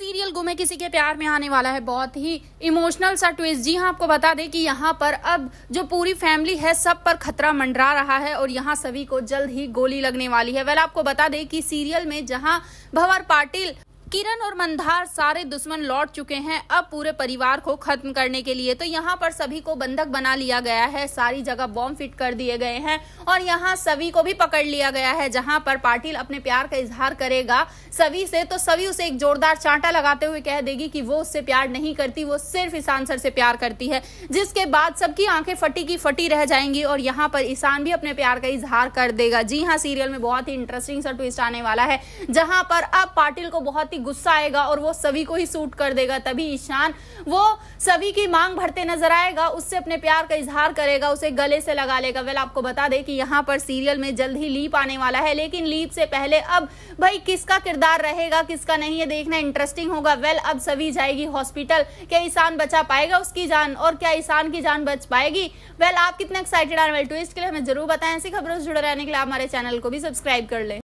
serial गुमे किसी के प्यार में आने वाला है बहुत ही इमोशनल सा ट्विस्ट जी हाँ आपको बता दें कि यहाँ पर अब जो पूरी फैमिली है सब पर खतरा मंडरा रहा है और यहाँ सभी को जल्द ही गोली लगने वाली है वेल आपको बता दें कि सीरियल में जहाँ भंवर पाटिल किरण और मंदार सारे दुश्मन लौट चुके हैं अब पूरे परिवार को खत्म करने के लिए तो यहाँ पर सभी को बंधक बना लिया गया है सारी जगह बॉम्ब फिट कर दिए गए हैं और यहाँ सभी को भी पकड़ लिया गया है जहाँ पर पाटिल अपने प्यार का इजहार करेगा सभी से तो सभी उसे एक जोरदार चांटा लगाते हुए कह देगी कि वो उससे प्यार नहीं करती वो सिर्फ ईशान सर से प्यार करती है जिसके बाद सबकी आंखें फटी की फटी रह जाएंगी और यहाँ पर ईशान भी अपने प्यार का इजहार कर देगा जी हाँ सीरियल में बहुत ही इंटरेस्टिंग सर ट्विस्ट आने वाला है जहां पर अब पाटिल को बहुत ही गुस्सा आएगा और वो सभी को ही सूट कर देगा तभी ईशान वो सभी की मांग भरते नजर आएगा उससे अपने प्यार का इजहार करेगा उसे गले से लगा लेगा वेल आपको बता दे कि यहाँ पर सीरियल में जल्द ही लीप आने वाला है लेकिन लीप से पहले अब भाई किसका किरदार रहेगा किसका नहीं है देखना इंटरेस्टिंग होगा वेल अब सभी जाएगी हॉस्पिटल क्या ईशान बचा पाएगा उसकी जान और क्या ईशान की जान बच पाएगी वेल आप कितने एक्साइटेड आने वेल ट्विस्ट के लिए हमें जरूर बताएं ऐसी खबरों से जुड़े रहने के लिए हमारे चैनल को भी सब्सक्राइब कर लें